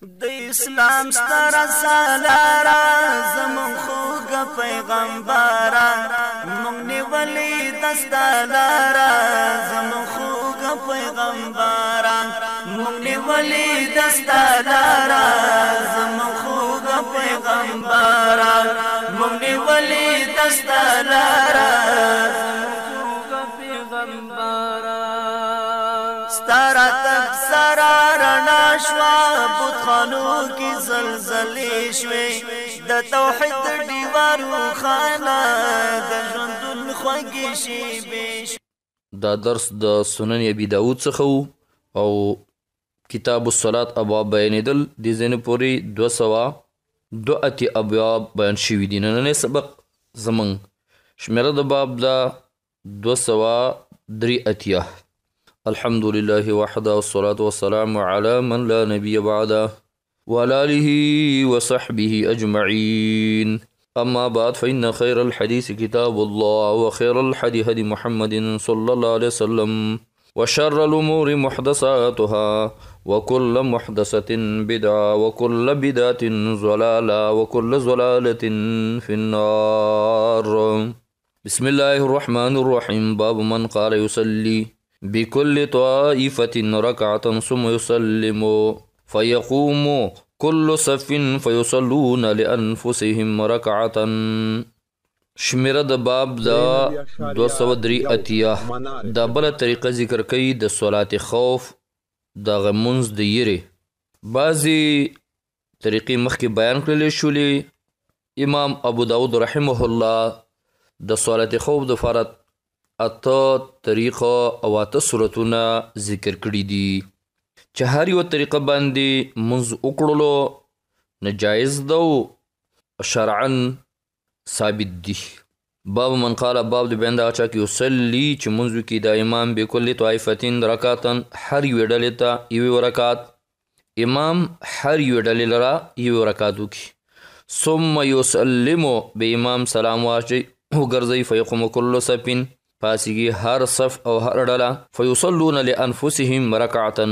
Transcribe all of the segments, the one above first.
د اسلام ستر سالارا زمون خوګ پیغمبرا مونږ نیولې دستالارا زمون خوګ پیغمبرا مونږ نیولې دستالارا زمون خوګ پیغمبرا مونږ نیولې دستالارا رڼا شوا بوتخانو کې زلزلې شوې د توحید دیوارو خانه د ژوندون خوږې شیبې دا درس د سنن ابي داود څخه او کتاب الصلات ابواب بیانیدل د زین پوری 200 دو اتی ابواب بیان شوی دي نن نه سبق زمنګ شمیره د باب دا 200 درې اتیه الحمد لله وحده والصلاة والسلام على من لا نبي بعده وآله وصحبه أجمعين أما بعد فإن خير الحديث كتاب الله وخير الحديث هدي محمد صلى الله عليه وسلم وشر الأمور محدثاتها وكل محدثة بدعة وكل بدعة زلالة وكل زلالة في النار بسم الله الرحمن الرحيم باب من قال يصلي بكل طائفة ركعة ثم يسلموا فيقوم كل صف فيصلون لأنفسهم ركعة شمیره د باب د 203 اتیا دا بل طریقه ذکر کوي د صلات خوف د غمونز د یره بعضی طریقې مخکې بیان کړلې شولې امام ابو داود رحمه الله د صلات خوف د فرض اته طریقه او اته صورتونه ذکر کړی دي چې هر یو طریقه باندې منز وکړلو نجایز دو شرعا ثابت دي باب من قال باب د بنده اچا کې وسلی چې منځو کې د امام به کلی طائفتین رکعاتن هر یو ډلې ته یو رکعات امام هر یو ډلې لرا یو رکعات وکي ثم يسلم به امام سلام واچي وګرځي فيقوم كل سفين پاسیږي هر صف او هر ډله فیصلون لانفسهم رکعتا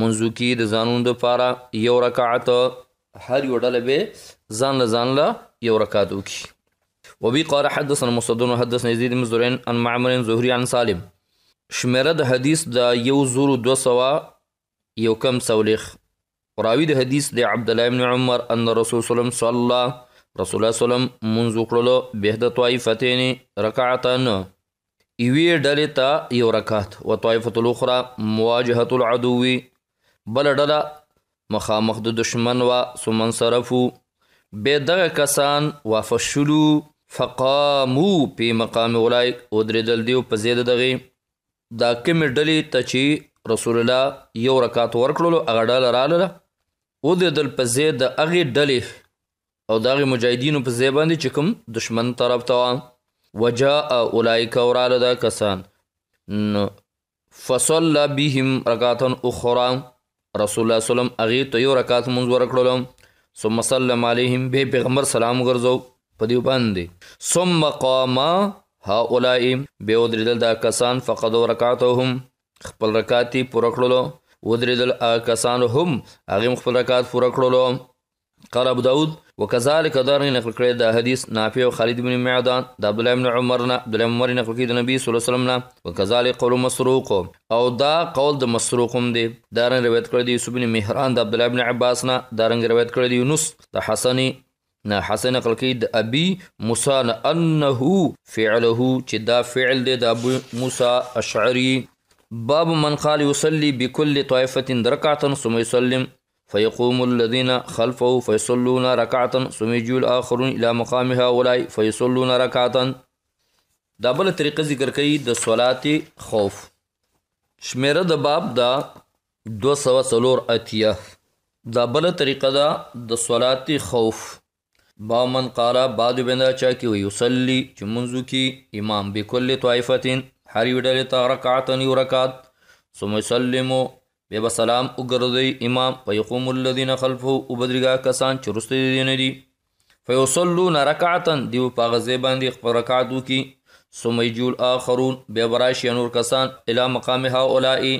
منځو کې د ځانونو لپاره یو رکعت هر یو ډله به ځان له ځان له یو رکعت وکړي وبي قال حدثنا مصدر حدثنا يزيد بن زرين عن معمر زهري عن سالم شمیره د حدیث د یو زور دو سوا یو کم سولیخ راوی د حدیث د عبد الله بن عمر ان رسول صلی الله رسول الله صلی الله علیه وسلم منذ قلو بهد طائفتين ركعتان یوی ډلې ته یو رکعت و طائفه الاخرى مواجهه العدو بل ډله مخامخ د دشمن و سمن صرفو به دغه کسان وافشلو فقامو په مقام اولایک او درېدل دیو په زید دغه دا کوم ډلې ته چې رسول الله یو رکعت ورکړلو هغه ډله رااله او درېدل په زید د هغه ډلې او دغه مجاهدینو په زیباندې چې کوم دشمن طرف ته وجاء اولئک ورال دا کسان فصلى بهم رکعتا اخرى رسول الله صلی الله علیه وسلم اغه ته یو رکعت مونږ ورکړل ثم سلم عليهم به پیغمبر سلام ګرځو په دی باندې ثم قام هؤلاء به ودریدل دا کسان فقد رکعتهم خپل رکعتي پوره کړلو ودریدل کسان هم اغه خپل رکعت پوره کړلو قال ابو داود وكذلك دارني نقل کړی دا حدیث نافع او خالد بن معدان د عبد الله بن عمر نه عبد الله عمر نقل کړی د نبی صلی الله علیه وسلم نه وكذلك قول مسروق او دا قول د مسروقم دی دارن روایت کړی دی یوسف بن مهران د عبد الله بن عباس نه دارن روایت کړی دی یونس د حسنی نه حسن نقل کړي د ابي موسی نه انه فعله چې دا فعل دی د ابو موسی اشعری باب من قال يصلي بكل طائفه ركعه ثم يسلم فيقوم الذين خلفه فيصلون ركعة ثم يجي الآخرون إلى مقام هؤلاء فيصلون ركعة دا بل طریقه ذکر کوي د صلات خوف شمیره د باب دا 240 اتیه دا بل طریقه دا د صلات خوف با من قال بعد بندا چا کی وی یصلی چې منځو کی امام بكل طائفتين هر یو ډله تا رکعتن یو رکعت ثم يسلمو بیا به سلام وګرځي امام ويقوم الذين خلفه وبدرګه کسان چې رسته دي نه دي فيصلون رکعتا دیو پاغزه باندې خپل رکعاتو کې سميجول اخرون بیا براشي نور کسان اله مقام هؤلاء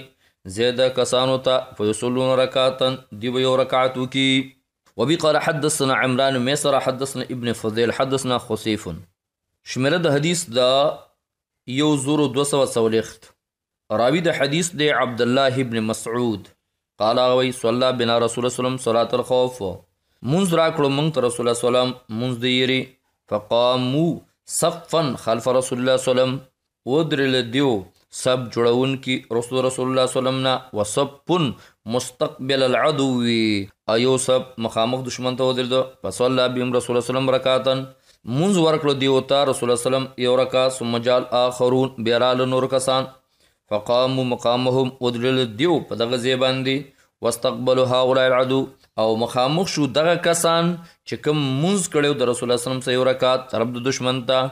زیاده کسانو ته فيصلون رکعتا دیو یو رکعاتو کې وبي قال حدثنا عمران ميسر حدثنا ابن فضيل حدثنا خصيف شمره د حدیث دا یو زورو 200 سولخت راوی د حدیث دی عبد الله ابن مسعود قال وی صلی بنا رسول الله صلاه الخوف منذ را کړو مونږ ته رسول الله سلام منذ دیری فقامو صفن خلف رسول الله سلام ودرل دیو سب جوړون کی رسول رسول الله سلام نا وصفن مستقبل العدو ایو سب مخامخ دشمن ته ودرد فصلى بهم رسول الله سلام رکعتن منذ ورکړو دیو ته رسول الله سلام یو رکعت ثم جال اخرون بیرال نور کسان فقاموا مقامهم ودرل دیو په دغه ځای باندې واستقبلوا هؤلاء العدو او مخامخ شو دغه کسان چې کوم منځ کړو د رسول الله صلی الله علیه وسلم سره رکعات ترپ د دشمن ته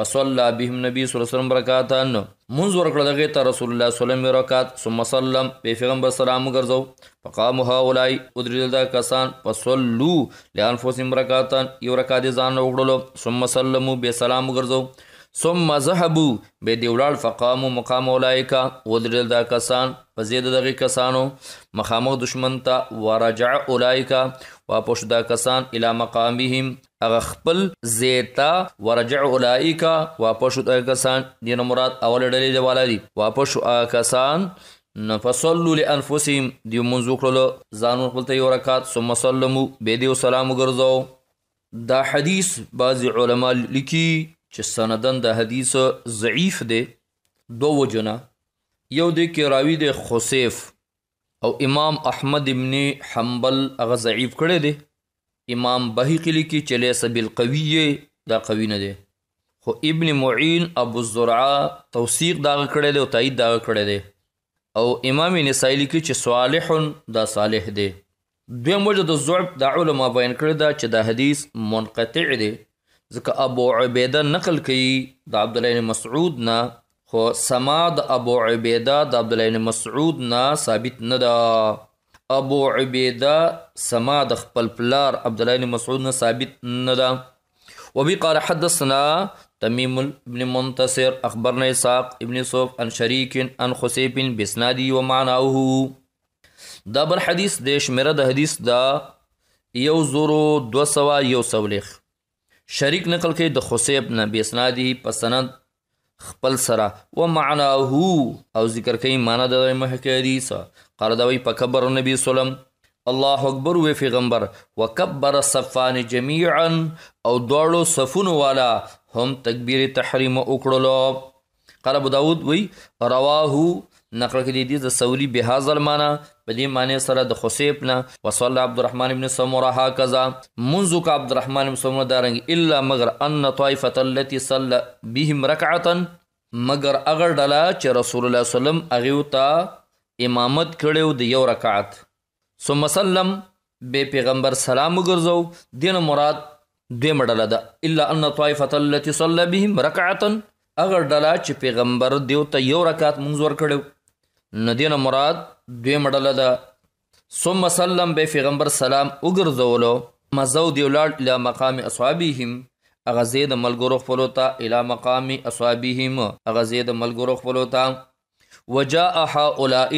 فصلى بهم نبی صلی الله علیه وسلم رکعاتن منځ ورکړه دغه ته رسول الله صلی الله علیه وسلم رکعات ثم سلم پیغمبر سلام ګرځاو فقاموا هؤلاء ودرل دغه کسان فصلوا لانفسهم رکعاتن یو رکعات ځان وګړلو ثم سلموا به سلام ګرځاو ثم ذهبوا به دی وړال فقام مقام اولایکا ودرل دا کسان په زید دغه کسانو مخامخ دشمن ته ورجع اولایکا واپس دا کسان الی مقامهم اغه خپل زیتا ورجع اولایکا واپس دا کسان دینه مراد اول ډلې جواله دي واپس کسان فصلوا لانفسهم دی منځو کړل ځانو خپل ته یو رکعت ثم سلموا به دی سلام ګرځاو دا حدیث بعض علما لیکي چې سندن د حدیث ضعیف دی دو وجنه یو دی کې راوی دی خوسیف او امام احمد ابن حنبل هغه ضعیف کړی دی امام بهقی لیکي چې لیس بالقوی دا قوی نه دی خو ابن معین ابو الزرعه توثیق دا کړی دی او تایید دا کړی دی او امام نسائی لیکي چې صالح دا صالح دی دویم وجه د ضعف د علما بیان کړی دا چې دا حدیث منقطع دی ځکه ابو عبیده نقل کړي د عبد الله بن مسعود نه خو سماد ابو عبیده د عبد الله بن مسعود نه ثابت نه ده ابو عبیده سماد خپل پلار عبد الله بن مسعود نه ثابت نه ده وبي قال حدثنا تميم بن منتصر اخبرنا اسحاق ابن صوف عن شريك عن خسيب بسنادي ومعناه دا بل حدیث د شمیره د حدیث دا یو زورو دو سوا یو سولیخ شریک نقل کوي د خصیب نه بیسنادی پسند خپل سره و معناه او ذکر کوي معنا د محکری سره قال دوی په کبر نبی سلام الله اکبر و پیغمبر وکبر صفان جميعا او دواړو صفونو والا هم تکبیر تحریم وکړلو قال ابو داود وی رواه نقل کړي دي د سوري به حاصل معنا په دې معنی سره د خصيب نه وصلى عبد الرحمن ابن سمره هكذا منذ ک عبد الرحمن ابن سمره دارنګ الا مگر ان طائفه التي صلى بهم ركعه مگر اگر ډلا چې رسول الله سلام اغه وتا امامت کړو د یو رکعت ثم سلم به پیغمبر سلام وګرځو دین مراد دوی مډله ده الا ان طائفه التي صلى بهم ركعه اگر ډلا چې پیغمبر دیو ته یو رکعت منځور کړو ندینه مراد دوی مډله ده ثم سلم به پیغمبر سلام وګرځولو مزو دی ولړ اله مقام اصحابهم اغه زید ملګرو خپل ته اله مقام اصحابهم اغه زید ملګرو خپل ته وجاء هؤلاء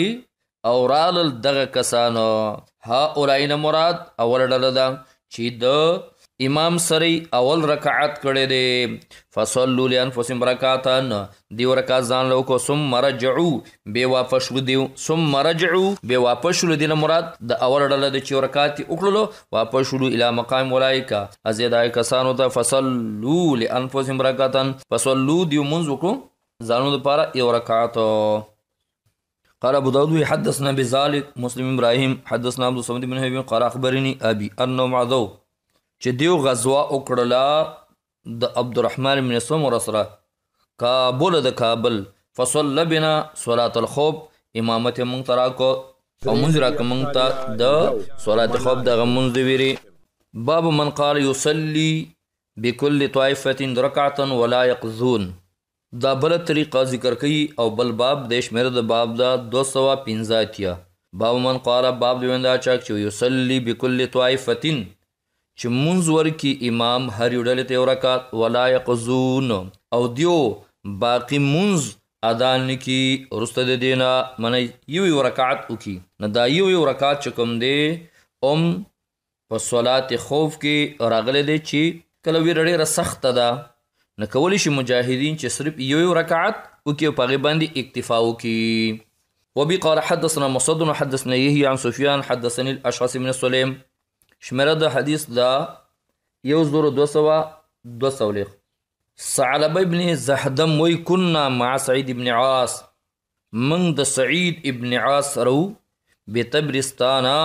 اورال دغه کسانو هؤلاء مراد اول ډله ده چې د امام سری اول رکعت کړي دي فصلوا لانفسهم رکعتان دیو رکعت ځان لو کو ثم رجعوا به واپس شو دیو ثم رجعوا به واپس شو دینه مراد د اول ډله د چیو رکعت وکړلو واپس شو اله مقام ولایکا ازیدای کسانو ته فصلوا لانفسهم رکعتان فصلوا دیو منځ وکړو ځانو لپاره یو رکعت قال ابو داود حدثنا بذلك مسلم ابراهيم حدثنا عبد الصمد بن هيبه قال اخبرني ابي انه معذو چې دیو غزوه وکړله د عبدالرحمن بن سوم ورسره کابل د کابل فصل بنا صلات الخوف امامت مونږ ترا کو او مونږ را کومږ ته د صلات خوف دغه مونږ ویری باب من قال يصلي بكل طائفه ركعه ولا يقزون دا بل طریقه ذکر کړي او بل باب دیش مر د باب دا 215 باب من قال باب دویندا چاک چې يصلي بكل طائفه چې مونږ ورکی امام هر یو ډلې ته ورکات ولا یقزون او دیو باقی مونږ ادا نکی رسته د دینه منی یو یو رکعت وکي نه دا یو یو رکعت چکم دی ام په صلات خوف کې راغله دی چې کله وی رډه سخت ده نه کولی شي مجاهدین چې صرف یو یو رکعت وکي او پغه باندې اکتفا وکي وبي قال حدثنا مصدد حدثنا يحيى عن سفيان حدثني الاشعث من السليم شمره د حدیث دا یو زور دو سوا دو سولیخ سعلب ابن زحدم وی کنا مع سعید ابن عاص من د سعید ابن عاص رو بی تبرستانا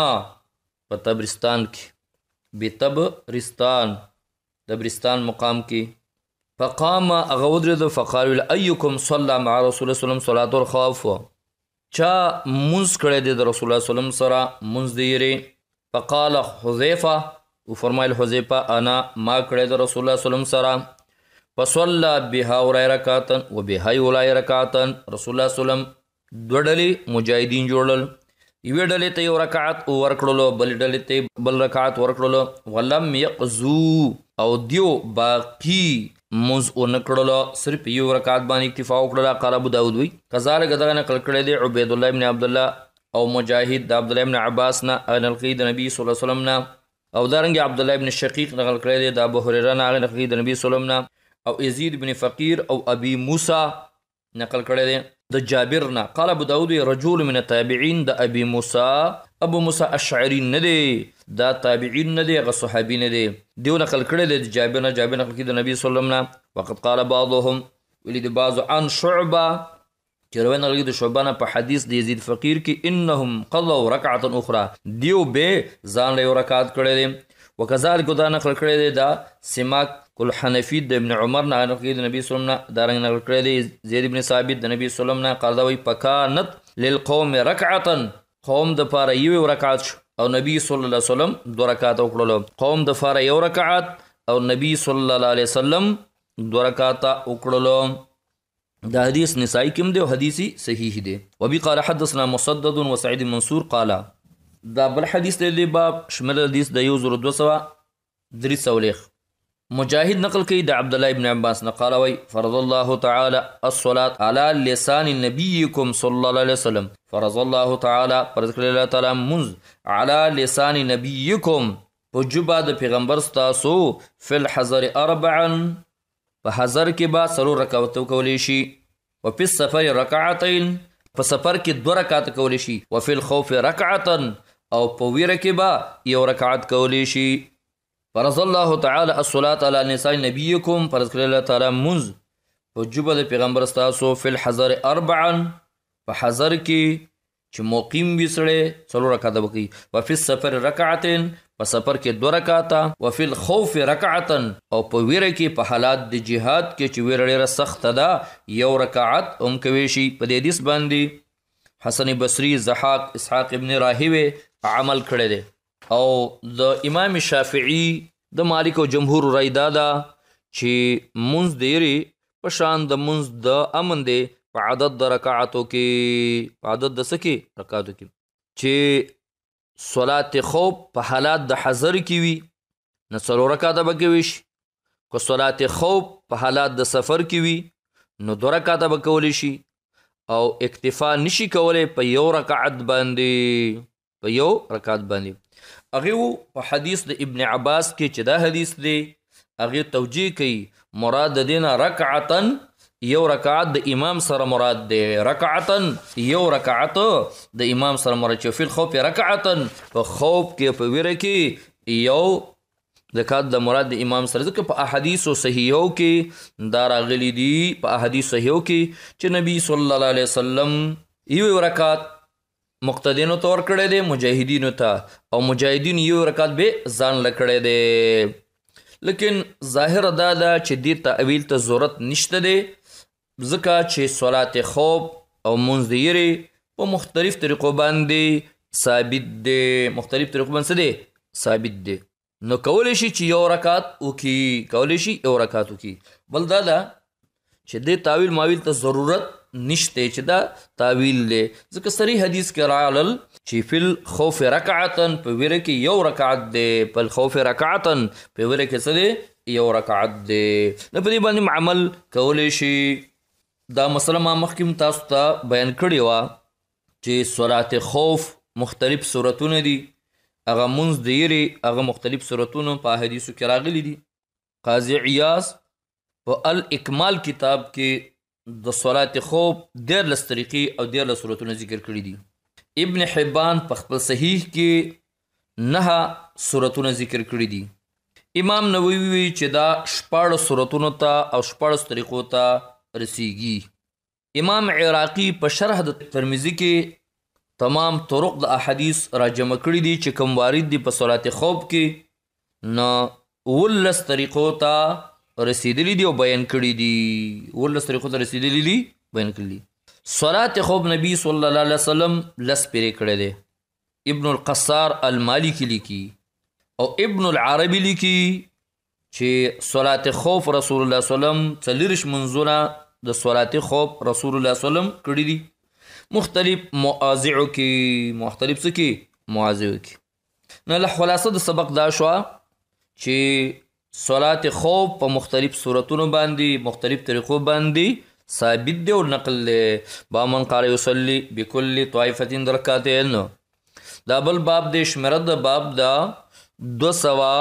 په تبرستان کې بی تبرستان دبرستان مقام کې فقام اغه ودرد فقال ايكم صلى مع رسول الله صلى الله عليه وسلم صلاه الخوف چا منز کړه د رسول الله صلی الله علیه وسلم سره منز دیره فقال حذیفه او فرمایل حذیفه انا ما کړی د رسول الله صلی الله سره فصلى بها ورای رکعتن وبها ولای رکعتن رسول الله صلی الله دوړلې مجاهدین جوړل یو ډلې ته یو رکعت ورکړلو بل ډلې ته بل رکعت ورکړلو ولم يقزو او دیو باقی موز او نکړل صرف یو رکعت باندې اکتفا وکړه قال ابو داود وی کذالک دغه نقل کړی دی عبید الله ابن عبد الله او مجاهد د عبد الله بن عباس نه آه، نلقي د نبی صلی الله علیه وسلم نه او دارنګ عبد الله بن شقیق نقل کړی دی د ابو هريره نه آه، نلقي د نبی صلی الله علیه وسلم نه او یزید بن فقیر او ابي موسى نقل کړی دی د جابر نه قال ابو داود رجل من التابعين د ابي موسى ابو موسى اشعري نه دی دا تابعین نه دی غ صحابي نه دی دیو نقل کړی دی د جابر نه جابر نقل کړی د نبی صلی الله علیه وسلم نه وقد قال بعضهم ولید بعض عن شعبه چې روان غلی د شعبانه په حدیث د یزید فقیر کې انهم قضوا رکعه اخرى دیو به ځان له رکعات کړي دي وکذالک دا نقل کړي دي دا سماک کل حنفی د ابن عمر نه نقل کړي د نبی صلی الله علیه وسلم دا رنګ نقل کړي دي زید ابن ثابت د نبی صلی الله علیه وسلم نه قال دا وی پکانت للقوم رکعه قوم د پاره یو رکعت شو او نبی صلی الله علیه وسلم دو رکعات وکړل قوم د پاره یو رکعت او نبی صلی الله علیه وسلم دو رکعات وکړل دا حدیث نسائی کم دی او حدیثی صحیح دی و بي قال حدثنا مسدد و سعید منصور قال دا بل حدیث دی باب شمل حدیث د 1200 لیخ مجاهد نقل کوي د عبد الله ابن عباس نه قال وي فرض الله تعالی الصلاه على لسان نبيكم صلى الله عليه وسلم فرض الله تعالی فرض کړل الله تعالی منز على لسان نبيكم وجبا د پیغمبر ستاسو فل حجر اربعا په حضر کې با سرور رکعت کولې شي او په سفر رکعتین په سفر کې دوه رکعت کولې شي او په خوف رکعتن او په ویره کې با یو رکعت کولې شي فرض الله تعالی الصلاۃ علی نساء نبیکم فرض کړل الله تعالی منز په جوبه د پیغمبر تاسو په حضر اربعا په حضر کې چې موقیم وسړې څلور رکعت وکي او په سفر رکعتین په سفر کې دوه رکعاته او فل خوف رکعتن او په ویره کې په حالات د جهاد کې چې ویره ډیره سخت ده یو رکعت هم کوي شي په دې دیس باندې حسن بصری زحاق اسحاق ابن راهوی عمل کړی دی او د امام شافعی د مالک او جمهور رای دادا چې منز دیری په شان د منز د امن دی په عدد د رکعاتو کې په عدد د سکی رکعاتو کې چې صلات خوب په حالات د حضر کې وي نه څلور رکعاته به ویش کو صلات خوب په حالات د سفر کې وي نو دوه رکعاته به کولی شي او اکتفا نشي کولای په یو رکعت باندې په یو رکعت باندې هغه په حدیث د ابن عباس کې چې دا حدیث دی هغه توجیه کوي مراد دینه رکعتن یو رکعت د امام سره مراد دی رکعتن یو رکعت د امام سره مراد چې فل خوف رکعتن په خوف کې په ویره کې یو زکات د مراد د امام سره ځکه په احادیث صحیحو کې دا راغلي دي په احادیث صحیحو کې چې نبی صلی الله علیه وسلم یو رکعت مقتدینو تور کړی دی مجاهدینو ته او مجاهدین یو رکعت به ځان لکړی دی لیکن ظاهر دا ده چې دې تعویل ته ضرورت نشته دی ځکه چې صلات خوب او منځ یری په مختلف طریقو باندې ثابت دي مختلف طریقو باندې دي ثابت دي نو کولای شي چې یو رکعت وکي کولای شي یو رکعت وکي بل دا دا چې د تعویل ماویل ته ضرورت نشته چې دا تعویل دی ځکه سری حدیث کې راغلل چې فل خوف رکعتن په ویره کې یو رکعت دی په خوف رکعتن په ویره کې څه دی یو رکعت دی نو په دې باندې عمل کولای شي دا مسله ما مخکې تاسو ته بیان کړی و چې سورات خوف مختلف صورتونه دي هغه منځ د یری هغه مختلف صورتونه په حدیثو کې راغلي دي قاضی عیاض په الاکمال کتاب کې د سورات خوف ډېر لس طریقې او ډېر لس صورتونه ذکر کړی دي ابن حبان په خپل صحیح کې نه صورتونه ذکر کړی دي امام نووي چې دا شپاړه صورتونو ته او شپاړه طریقو ته رسیږي امام عراقی په شرح د ترمذی کې تمام طرق د احادیث را جمع کړی دي چې کوم وارد دي په صلات خوب کې نه ولس طریقو ته رسیدلی دي او بیان کړی دي ولس طریقو ته رسیدلی دي بیان کړی دي صلات خوب نبی صلی الله علیه وسلم لس پرې کړی دي ابن القصار المالکی لیکي او ابن العربی لیکي چې صلات خوف رسول الله صلی الله علیه وسلم څلورش منزونه د صلاتي خوب رسول الله سلام کړی دي مختلف مواضع کې مختلف څه کې مواضع کې نه له خلاصه د سبق دا شو چې صلات خوب په مختلف صورتونو باندې مختلف طریقو باندې ثابت دی او نقل دی با من قال يصلي بكل طائفه ركعتين دا بل باب د شمرد باب دا دو سوا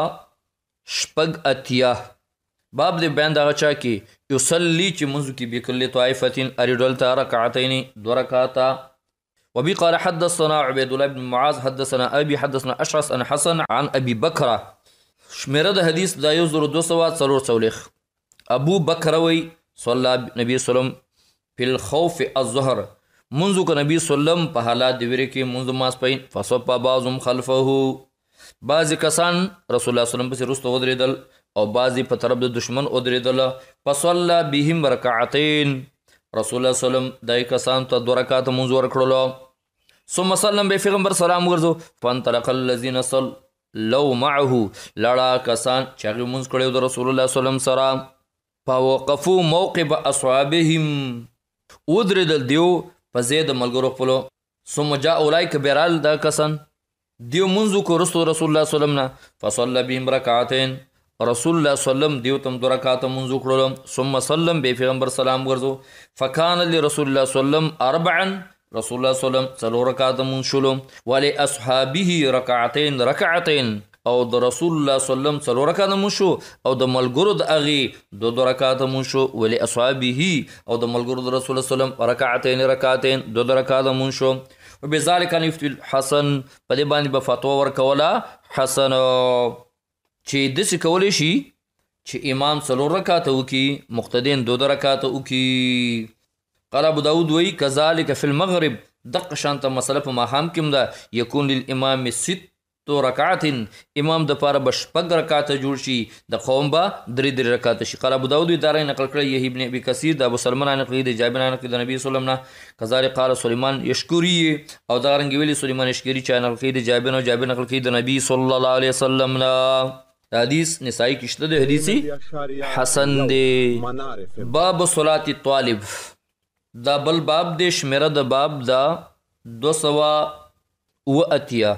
شپګ اتیا باب دې بیان دا چا کې یصلی چې منځ کې بكل طائفتين اریدل تا رکعتين دو رکعاتا وبي قال حدثنا عبيد الله بن معاذ حدثنا ابي حدثنا اشعث عن حسن عن ابي بكر شمیره د حدیث د 1240 ابو بکر وی صلی نبی سلام فل خوف الظهر منذ ک نبی سلام په حالات دی وری کې منذ ماس پین فصب بعضهم خلفه بعض کسان رسول الله سلام پس رستو ودریدل او بعضی په طرف د دشمن ودرېدل پس الله بهم رکعتین رسول الله سلام دای کسان ته دوه رکعات منځ ورکړلو ثم سلم به پیغمبر سلام ورزو پن طرق الذين صل لو معه لړا کسان چې هغه منځ کړیو د رسول الله سلام سره فوقفوا موقب اصحابهم ودرېدل دیو په زید ملګرو خپلو ثم جاء اولئک برال دا کسان دیو منځو کو رسول الله سلام نه فصلى بهم رکعتين رسول الله صلی دیو تم دو رکعات منځ وکړل ثم سلم به پیغمبر سلام ورځو فکان لرسول الله صلی اربعا رسول الله صلی څلو رکعات منځ شول ولی اصحابه رکعتين رکعتين او د رسول الله صلی څلو رکعات منځ شو او د ملګرو د اغي دو دو رکعات منځ شو ولی اصحابه او د ملګرو د رسول الله صلی رکعتين رکعتين دو دو رکعات منځ شو وبذلك ان يفتي الحسن په دې باندې به فتوا ورکوله حسن چې دسې کولی شي چې امام څلور رکعات وکي مقتدین دو رکعات وکي قال ابو داود وی کذالک فی المغرب دق شانت مسله په ماهام کې مده یکون للامام ست تو رکعات امام د پاره بشپګ رکعات جوړ شي د قوم با درې درې رکعات شي قال ابو داود دار نقل کړی یه ابن ابي کثیر د ابو سلمان نقل دی جابر نقل د نبی صلی الله علیه وسلم نه کذالک قال سليمان یشکری او دارنګ ویلی سليمان یشکری چا نقل کړی دی جابر او جابر نقل کړی د نبی صلی الله علیه وسلم نه حدیث نسائی کشته ده حدیثی حسن دی باب صلات طالب دا بل باب دی شمیره د باب دا دو سوا و اتیا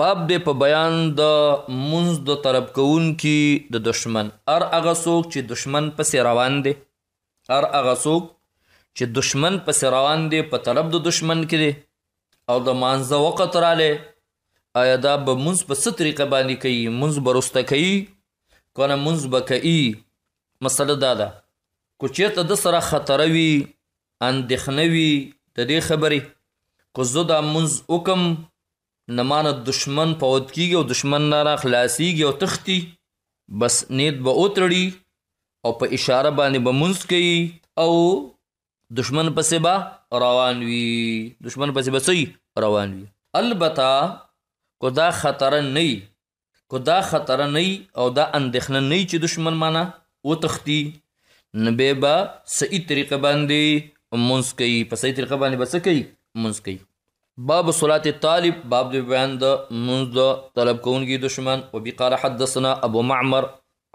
باب دی په بیان د منز د طرف کون کی د دشمن ار هغه څوک چې دشمن پسې روان دی ار هغه څوک چې دشمن پسې روان دی په طرف د دشمن کې دی او د مانزه وقت رااله آیا دا به منځ په څه طریقه باندې کوي منځ به رسته کوي کنه منځ به کوي مسله دا ده که چېرته د سره خطره وي اندېښنه وي د دې خبرې که زه دا منځ وکم نه مانه دشمن پود کېږي او دشمن نه را خلاصېږي او تختی بس نیت به وتړي او په اشاره باندې به منځ کوي او دشمن پسې به روان وي دشمن پسې به روان وي البته کو دا خطر نئی کو دا خطر نئی او دا اندخن نئی چی دشمن مانا او تختی نبے با سئی طریقہ باندی امونس کئی پس سئی طریقہ باندی بس کئی امونس کئی باب صلاة طالب باب دی بیان دا منز دا طلب کون کی دشمن و بی قال حدثنا ابو معمر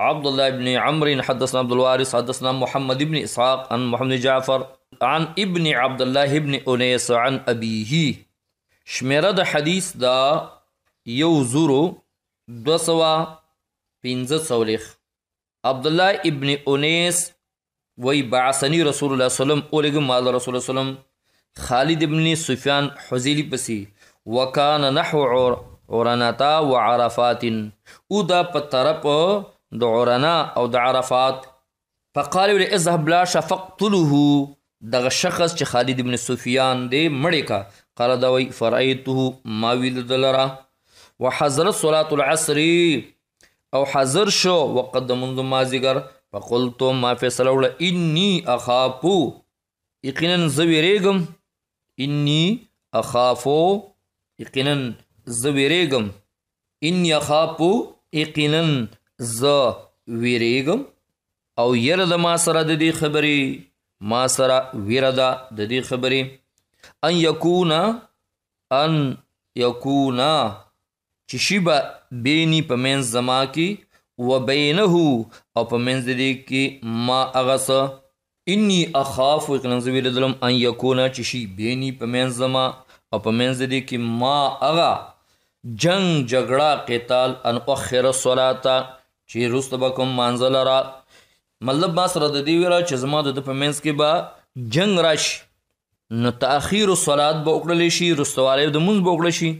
عبد الله بن عمرو حدثنا عبد الوارث حدثنا محمد بن اسحاق عن محمد جعفر عن ابن عبد الله بن انيس عن ابيه شمرد حدیث دا یو زورو دو سوا پینزه سولیخ عبدالله ابن اونیس وی بعثنی رسول الله سلام اولیگم مال رسول الله سلام خالد ابن سفیان حزیلی پسی وکان نحو عور عورناتا و عرفات او دا په طرف د عورنا او د عرفات فقال وی اذهب لا شفقتله دغه شخص چې خالد ابن سفیان دی مړی کا قال دا وی فرایته ما ویل دلرا وحضرت صلاه العصر او حاضر شو وقد منذ ما ذکر فقلت ما فیصله ولا انی اخاف یقینا زویریګم انی اخاف یقینا زویریګم انی اخاف یقینا ز ویریګم او یره د ما سره د دې خبرې ما سره ویره ده د دې خبرې ان یکونا ان یکونا چې شی به بینی په منځ زما کې و بینه او په منځ دې کې ما اغس انی اخاف وکنزوی لدلم ان یکونا چې شی بینی په منځ زما او په منځ دې کې ما اغا جنگ جګړه قتال ان اخر الصلاه چې رستبکم منزل را مطلب ما سره د دې ویرا چې زما د په منځ کې به جنگ راشي نو تاخير الصلاه به وکړل شي رستواله د مونږ به وکړل شي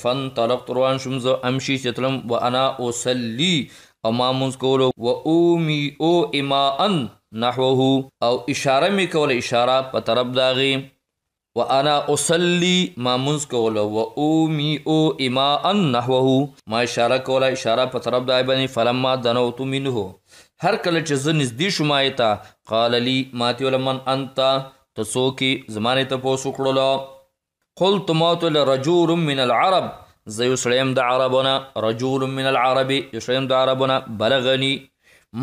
فن طلبت روان شوم زه امشي چې تلم و انا اصلي او ما مونږ کولو و اومي او اماءن نحوه او اشاره می کوله اشاره په طرف داغي و انا اصلي ما مونږ کولو و اومي او اماءن نحوه ما اشاره کوله اشاره په طرف دای باندې فلما دنوت منه هر کله چې زه نږدې شوم آیتا قال لي ماتیو لمن انت تسوکی زمانه ته پوسو کړلو قلت مات لرجول من العرب زه یو سړیم د عربونه رجول من العرب یو سړیم د عربونه بلغني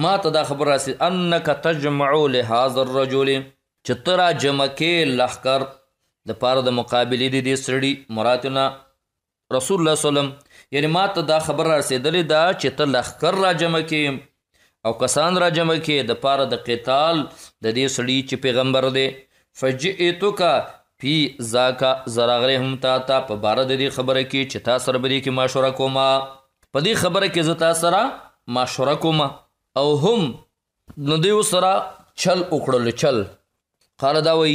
ما ته دا خبر راسي انك تجمع لهذا الرجل چې ترا جمع کې لخر د پاره د مقابله دي د سړی مراتنا رسول الله سلام یعنی ما ته دا خبر رسیدلې دا چې ته لخر را جمع کې او کسان را جمع کې د پاره د قتال د دې سړي چې پیغمبر دی فجئتک پی زاکا زراغلی هم تا تا په بار د دې خبره کې چې تا سره بری کې مشوره کوم په دې خبره کې زه تا سره مشوره کوم او هم نو دې سره چل وکړل چل قال دا وی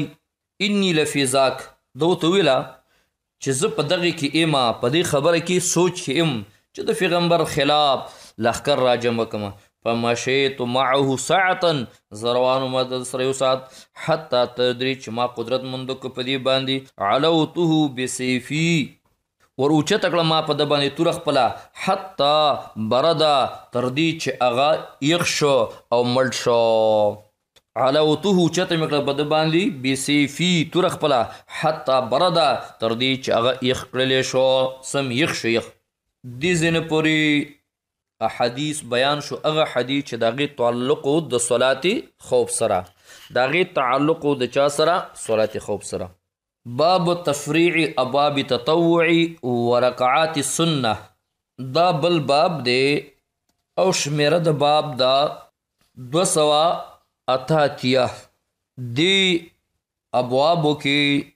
انی لفی زاک دو ته ویلا چې زه په دغه کې ایمه په دې خبره کې سوچ کې ایم چې د پیغمبر خلاف لخر را جمع کوم فمشيت معه ساعتن زروانو ما د سره یو سات حتا تدري چې ما قدرت مند کو پدی باندې علوته بسيفي وروچه تکړه ما په د باندې تور خپل حتا بردا تردي چې اغا یخ شو او مړ شو علوته چته مکړه بد باندې بسيفي تور خپل حتا بردا تردي چې اغا یخ کړل شو سم یخ شو یخ دي زنه پوری احادیث بیان شو هغه حدیث چې داغه تعلق د صلات خوف سره داغه تعلق د چا سره صلات خوف سره باب تفریع ابواب تطوع ورقعات السنه دا بل باب دی او شمیره د باب دا 200 اتاتیه دی ابوابو کې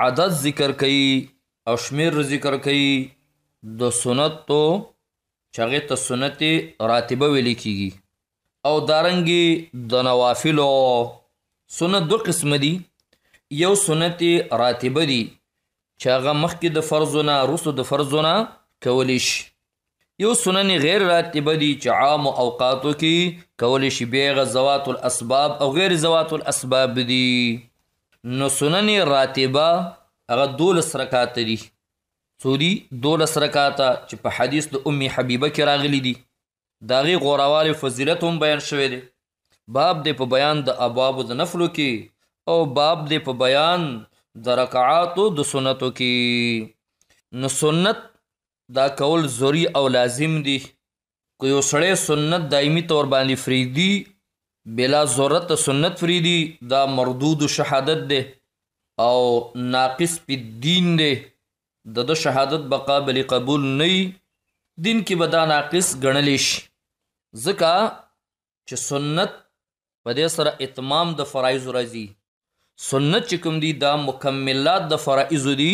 عدد ذکر کړي او شمیر ذکر کړي د سنت تو چې هغه ته سنت راتبه ویل کیږي او دارنګي د نوافل او سنت دوه قسم دي یو سنت راتبه دي چې هغه مخکې د فرضونه رسو د فرضونه کولی شي یو سنن غیر راتبه دي چې عام اوقاتو کې کولی شي بیغه زوات الاسباب او غیر زوات الاسباب دي نو سنن راتبه هغه دولس رکعات دي سودی دولس رکاته چې په حدیث د ام حبیبه کې راغلی دي داغي غوراوال فضیلت هم بیان شوی دی باب د په بیان د ابواب د نفلو کې او باب د په بیان د رکعاتو د سنتو کې نو سنت دا کول ضروری او لازم دی که یو سړی سنت دایمي تور باندې فریدي بلا ضرورت سنت فریدي دا مردود شهادت دی او ناقص په دین دی د د شهادت بقا بلی قبول نه دین کې به دا ناقص ګڼلی شي ځکه چې سنت په دې سره اتمام د فرایض راځي سنت چې کوم دي دا مکملات د فرایض دي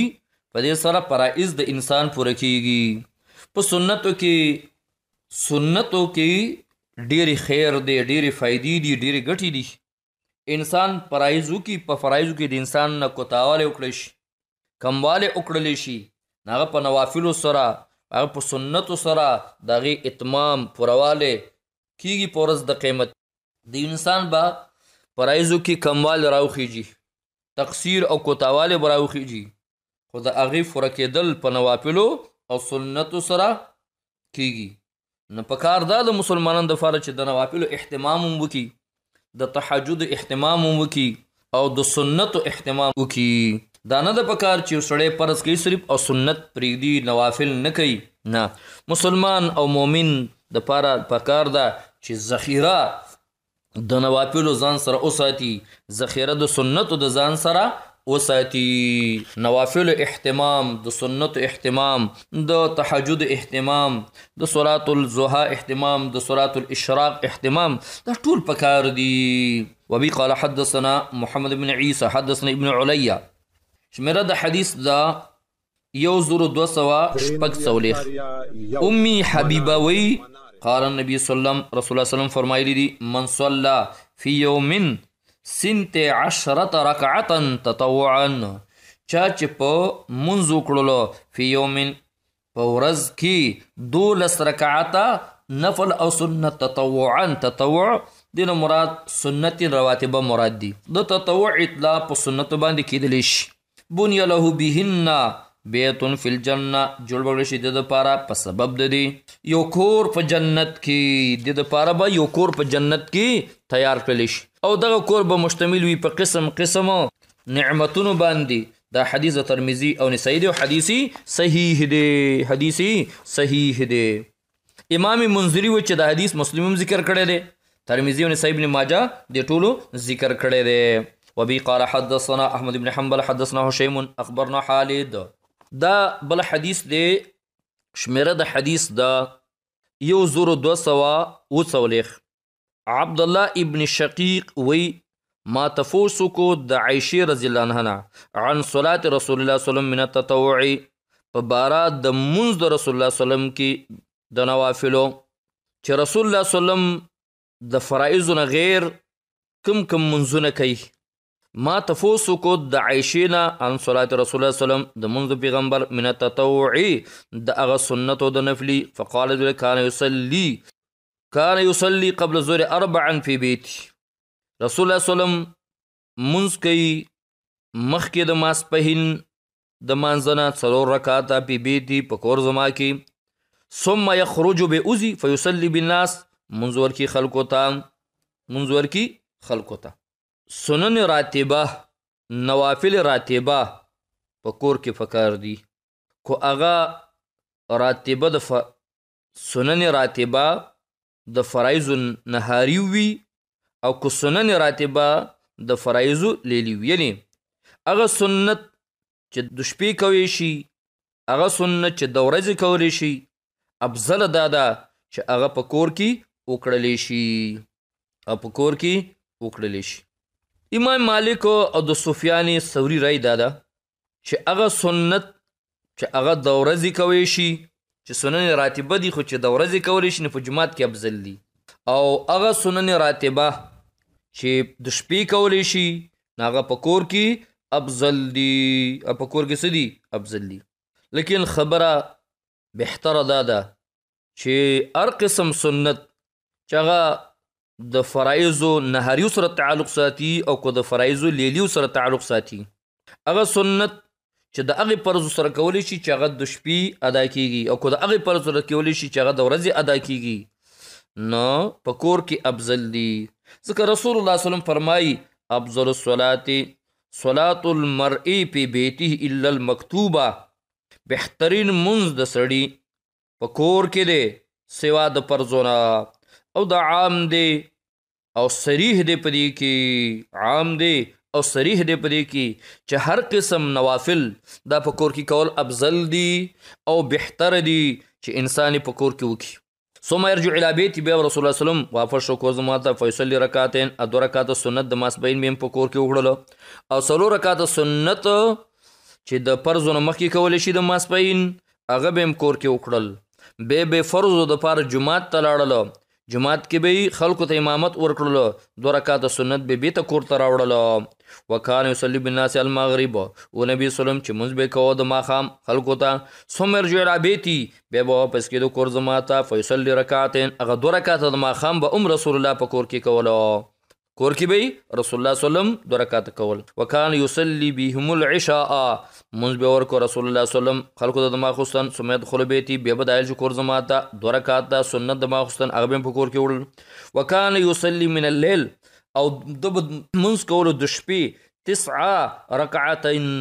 په دې سره فرایض د انسان پوره کیږي په سنتو کې سنتو کې ډېری خیر دی ډېری فائدې دي ډېری ګټې دي انسان فرایضو کې په فرایضو کې د انسان نه کوتاواله وکړي شي کمواله وکړل شي هغه په نوافلو سره هغه په سنتو سره دغه اتمام پرواله کیږي پورز د قیمت د انسان با پرایزو کې کموال راوخیږي تقصیر او کوتاواله براوخیږي خو د هغه فرکېدل په نوافلو او سنتو سره کیږي نو پکار دا د مسلمانانو د فرض چې د نوافلو اهتمام وکي د تهجد اهتمام وکي او د سنتو اهتمام وکي دا نه د پکار چې سړی پرز کوي صرف او سنت پریدي نوافل نه کوي نه مسلمان او مؤمن د پاره پکار ده چې ذخیره د نوافل ځان سره اوساتي ذخیره د سنت د ځان سره وساتي نوافل اهتمام د سنت اهتمام د تهجد اهتمام د صلات الزها اهتمام د صلات الاشراق اهتمام دا ټول پکار دي وبي قال حدثنا محمد بن عيسى حدثنا ابن عليا شمیره د حدیث دا یو زور دو سوا شپک سولیخ امی حبیبه وی قال النبی صلی الله رسول الله صلی فرمایلی دی من صلى فی یوم سنت عشرة رکعتا تطوعا چا چې په منځ وکړلو فی یوم په ورځ کې دولس رکعاته نفل او سنت تطوعا تطوع دینه مراد سنت رواتبه مراد دي د تطوع اطلاق په سنت باندې کېدلی شي بنی له بهن بیتون فی الجنه جوړ بغړ شي د پاره په سبب د دی یو کور په جنت کې د پاره به یو کور په جنت کې تیار کړل شي او دغه کور به مشتمل وي په قسم قسم نعمتونو باندې دا حدیث ترمذی او نسائی دی حدیثی صحیح دی حدیثی صحیح دی امام منذری و چې د حدیث مسلمم ذکر کړی دی ترمذی او نسائی ابن ماجه د ټولو ذکر کړی دی وبي قال حدثنا احمد بن حنبل حدثنا هشيم اخبرنا خالد دا بل حدیث دی شمیره د حدیث دا یو زور دو سوا و څولېخ عبد الله ابن شقیق وی ما تفوسو کو د عائشه رضی الله عنها عن صلات رسول الله صلی الله علیه وسلم من التطوع په بارا د منز د رسول الله صلی الله علیه وسلم کې د نوافلو چې رسول الله صلی الله علیه وسلم د فرایزو نه غیر کم کم منزونه کوي ما تفوسو کو د عائشینا ان صلات رسول الله سلام د منذ پیغمبر من التطوعی د هغه سنتو د نفلی فقال ذل کان یصلی کان یصلی قبل الظهر اربعا فی بیت رسول الله سلام منز کوي مخکې د ماس پهین د مانځنه څلور رکعات په بیت په کور زما کې ثم یخرج بعذی فیصلی بالناس منظور کی خلقو ته منظور کی خلقو ته سنن راتبه نوافل راتبه په کور کې پکار دي کو هغه راتبه د ف... سنن راتبه د فرایز نهاری وي او کو سنن راتبه د فرایز لیلی وي یعنی هغه سنت چې د شپې کوي شي هغه سنت چې د ورځې کولی شي افضل دا ده چې هغه په کور کې وکړلی شي او په کور کې وکړلی شي امام مالک او د سفیان ثوری رای دادا چې هغه سنت چې هغه د ورځې کوي شي چې سنن راتبه دي خو چې د ورځې کول شي په جمعات کې افضل دي او هغه سنن راتبه چې د شپې کول شي هغه په کور کې افضل دي په کور کې سدي افضل دي لیکن خبره بهتره دادا چې هر قسم سنت چې هغه د فرایض نهریو سره تعلق ساتي او کو د فرایض لیلیو سره تعلق ساتي هغه سنت چې د هغه فرض سره کولی شي چې هغه د شپې ادا کیږي او کو د هغه فرض سره کولی شي چې هغه د ورځې ادا کیږي نو په کور کې افضل دي ځکه رسول الله صلی الله علیه وسلم فرمایي افضل الصلاه صلات المرء فی بیته الا المکتوبه بهترین منز د سړی په کور کې دی سوا د فرضونه او د عام دی او صریح دی پدې کې عام دی او صریح دی پدې کې چې هر قسم نوافل دا په کور کې کول افضل دی او بهتر دی چې انسان په کور کې وکړي ثم يرجع الى بيتي بیا رسول الله سلام وافر شو کو زما ته فیصل رکعتین ادو رکعت سنت د ماسبین میم په کور کې وګړل او سلو رکعت سنت چې د فرضونو مخکې کول شي د ماسپین هغه به کور کې وکړل به به فرض د پاره جمعات ته لاړل جماعت کې به خلکو ته امامت ورکړل دوه رکعاته سنت به بیت کور ته راوړل وکانه یصلی بالناس المغرب او نبی سلام چې مونږ به کوو د ماخام خلکو ته سمر جو را بیتی به به واپس کېدو کور زما ته فیصلی رکعاتین هغه دوه رکعاته د ماخام به ام رسول الله په کور کې کولو کور کې به رسول الله سلام د رکعات کول وکانه یصلی بهم العشاء منځ به ورکو رسول الله سلام خلکو د ماخصن سمیت خل بیتی به بدایل شو کور زماته د رکعات د سنت د ماخصن هغه په کور کې وړل وکانه یصلی من الليل او د منځ کول د شپې 9 رکعتین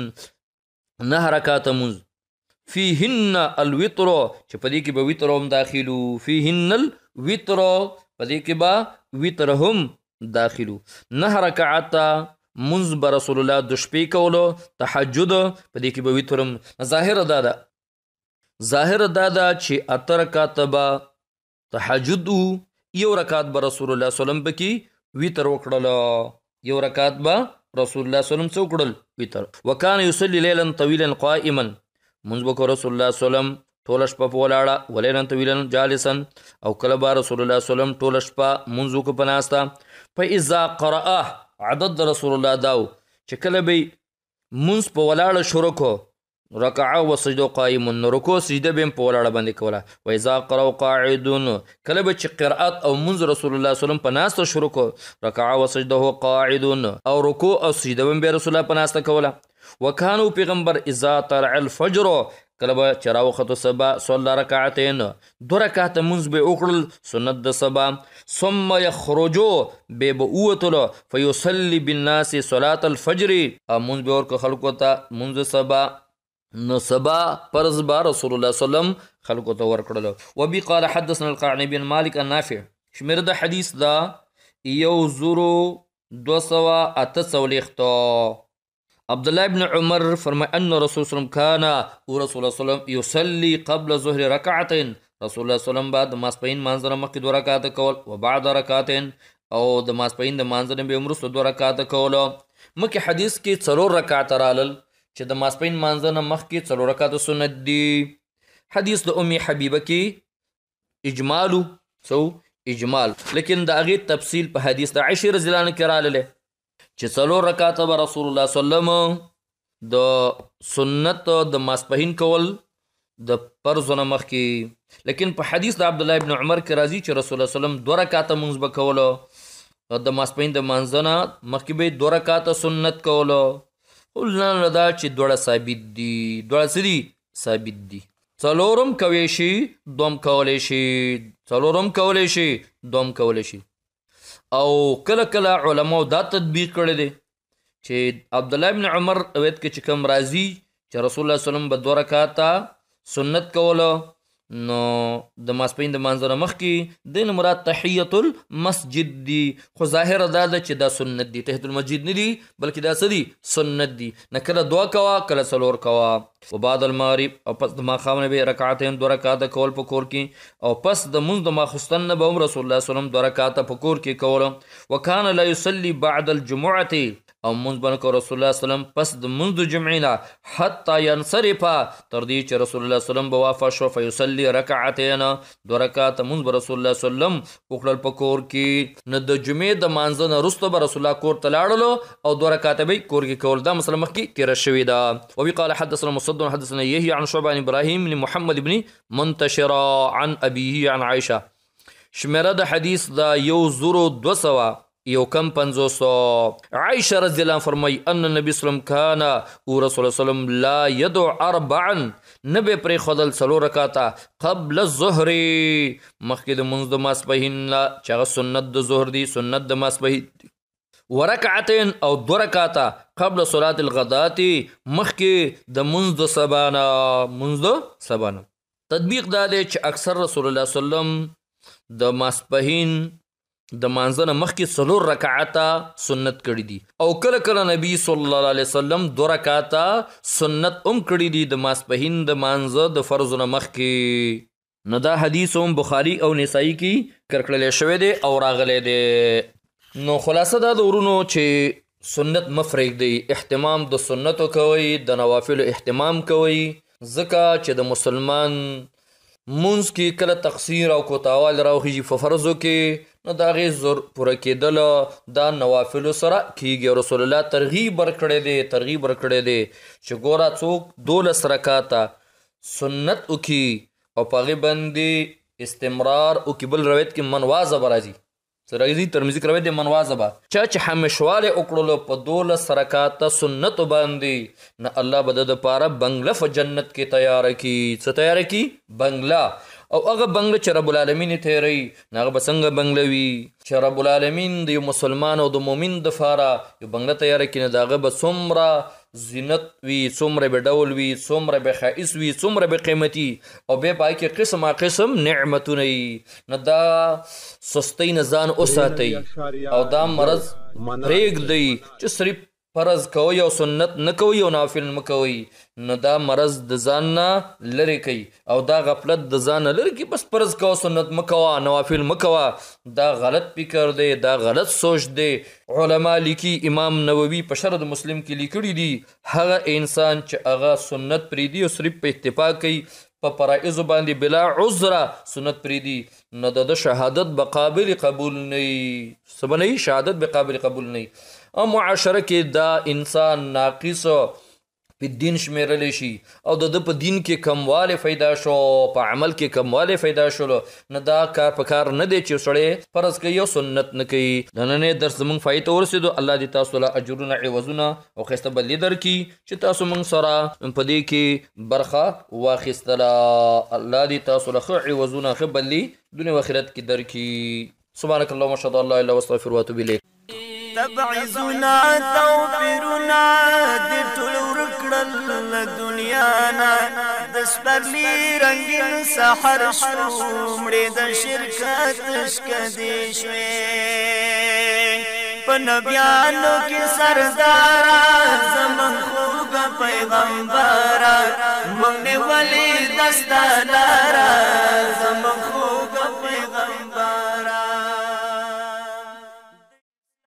نه رکعات منځ فيهن الوتر چې په دې کې به وتر هم داخلو فيهن الوتر په دې کې به وتر هم داخلو نه رکعات منز بر رسول الله د شپې کولو تهجد په دې کې به ویترم ظاهر ادا ده ظاهر ادا ده چې اتر کاتبه تهجد یو رکعات بر رسول الله سلام بکی ویتر وکړل یو رکعات به رسول الله سلام څو کړل ویتر وکانه یصلی لیلا طویلا قائما منز بک رسول الله سلام ټول شپه په ولاړه ولیلا طویلا جالسا او کله بار رسول الله سلام ټول شپه منزو کو پناستا فاذا قرأ عدد رسول الله داو چې کله به مونږ په ولاړه شروع کو رکعه و سجده قائم رکوع سجده بیم په ولاړه باندې کوله و اذا قرأ قاعدون کله به چې قرأت او مونږ رسول الله صلی الله په ناسته شروع کو رکعه و سجده قاعدون او رکوع او سجده بیم به رسول الله په ناسته کوله وکانو پیغمبر اذا طلع الفجر کله به چراو خطو سبا صلی رکعتین دو رکعت منز به اوکړل سنت د سبا ثم یخرجو به بوتل فیصلی بالناس صلاه الفجر منز به اور خلکو ته منز سبا نو سبا پرز با رسول الله صلی خلکو ته ور کړل وبي قال حدثنا القعنبي بن مالك النافع شمیر د حدیث دا یو زورو دو سوا اته سولیختو عبد الله ابن عمر فرمای ان رسول صلی الله علیه و رسول الله یصلی قبل ظهر رکعتين رسول الله صلی بعد ماسپین مانځره مخکې دوه رکعات کول و بعد رکعتين او د ماسپین د مانځره به عمر دوه رکعات کول مکه حدیث کې څلور رکعات رالل چې د ماسپین مانځره مخکې څلور رکعات سنت دي حدیث د ام حبیبه کې اجمالو سو اجمال لیکن دا غي تفصیل په حدیث د عشر زلان کې رالله چې څلور رکعات به رسول الله سلم د سنت د ماسپهین کول د فرض نه مخ کې لیکن په حدیث د عبد الله ابن عمر کې راځي چې رسول الله سلم دوه رکعات مونږ به کولو د ماسپهین د منځنه مخ کې به دوه رکعات سنت کولو ولنه دا چې دوړه ثابت دي دوړه سری ثابت دي څلورم کوي شي دوم کولې شي څلورم کولې شي دوم کولې شي او کله کله علماو دا تدبیر کړی دی چې عبد الله ابن عمر روایت کې چې کوم راځي چې رسول الله صلی الله علیه وسلم به دوه رکعاته سنت کوله نو د ماسپین د منځره مخ کې د مراد تحیت المسجد دی خو ظاهر دا ده چې دا سنت دی تحیت المسجد نه دی بلکې دا سدي سنت دی نه کله دعا کوا کله سلور کوا او بعد المغرب او پس د ماخام نه به رکعاتین دوه رکعات کول په کور کې او پس د منځ د ماخستن نه به رسول الله صلی الله علیه وسلم دوه رکعات په کور کې کول وکانه لا یصلی بعد الجمعه او مونږ باندې کو رسول الله سلام پس د مونږ د جمعې نه حتا ينصرف تر دې چې رسول الله سلام به وافه شو فیصلی رکعتین دو رکعات مونږ به رسول الله سلام وکړل په کور کې نه د جمعې د مانځ نه رسته به رسول الله کور ته لاړلو او دو رکعات به کور کې کول دا مسلم کې کې رشوي دا او وی قال حدثنا مصدق حدثنا يحيى عن شعبه عن ابراهيم بن محمد بن منتشر عن ابيه عن عائشه شمیره د حدیث دا یو زرو دو سوه یو کم 500 عائشه رضی الله فرمای ان نبی صلی الله کان او رسول الله لا يدع اربعا نبی پر خدل سلو رکاتا قبل الظهر مخکې د منځ د ماسپهین لا چې سنت د ظهر دی سنت د ماسپهین ورکعتین او دو رکاتا قبل صلات الغداتی مخکې د منځ د سبانا منځ د سبانا تطبیق دا دی چې اکثر رسول الله صلی الله علیه وسلم د ماسپهین د مانځنه مخکې څلور رکعاته سنت کړی دي او کله کله نبی صلی الله علیه وسلم دو رکعاته سنت هم کړی دي د ماسپهین د مانځه د فرض نه مخکې نو دا حدیث هم بخاری او نسائی کې کرکړل شوی دی او راغلی دی نو خلاصه دا د ورونو چې سنت مفرق دی اهتمام د سنتو کوي د نوافل اهتمام کوي ځکه چې د مسلمان مونږ کې کله تقصیر او کوتاوال راوخیږي په فرضو کې نو دا غي زور پوره کېدل دا نوافل سره کیږي رسول الله ترغیب ورکړي دي ترغیب ورکړي دي چې ګوره څوک دولس رکاته سنت وکي او پغه باندې استمرار وکي بل روایت کې منوازه برازي سرګزی ترمذی کروي د منوازبه چا چې همیشواله وکړلو په دوله سرکاته سنت باندې نه الله بده د پاره بنگله په جنت کې تیار کی څه تیار کی بنگله او هغه بنگله چې رب العالمین تیری هغه بسنګ بنگله وی چې رب العالمین د مسلمان او د مؤمن د فاره یو بنگله تیار کینه داغه بسمره زینت وی څومره به ډول وی څومره به خاص وی څومره به قیمتي او به پای کې قسمه قسم نعمتونه نه دا سستی نه ځان اوساتي او دا مرض ریګ دی چې صرف فرض کوي او سنت نه کوي او نافل نه کوي نو دا مرض د ځان نه لری کوي او دا غفلت د ځان نه لری کوي بس فرض کوي سنت مکوا نوافل مکوا دا غلط فکر دی دا غلط سوچ دی علما لیکي امام نووي په شرد مسلم کې لیکلي دي هغه انسان چې هغه سنت پری دی او صرف په اتفاق کوي په فرائض باندې بلا عذره سنت پریدي نه د شهادت بقابل قبول نه سبنه شهادت بقابل قبول نه او معاشره کې دا انسان ناقص په دین شمیرل شي او د په دین کې کمواله फायदा شو په عمل کې کمواله फायदा شو نه دا کار په کار نه دی چې سړی فرض کوي او سنت نه کوي نننې درس مونږ فائدې ورسېدو الله دې تاسو له اجرونه عوضونه او خسته بدلی درکې چې تاسو مونږ سره په دې کې برخه واخیستله الله دې تاسو له خو عوضونه خو بدلی دنیا او آخرت کې درکې سبحانك اللهم وبحمدك اشهد ان لا اله الا انت استغفرك واتوب اليك تبعزنا توفرنا د ټول ورکړل دنیا نا د سپرلی رنگین سحر شو مړې د شرکت شکدې شوې پنبیانو کې سردار زمون خوګ پیغمبر مونږ نه ولې دستانار زمون خوګ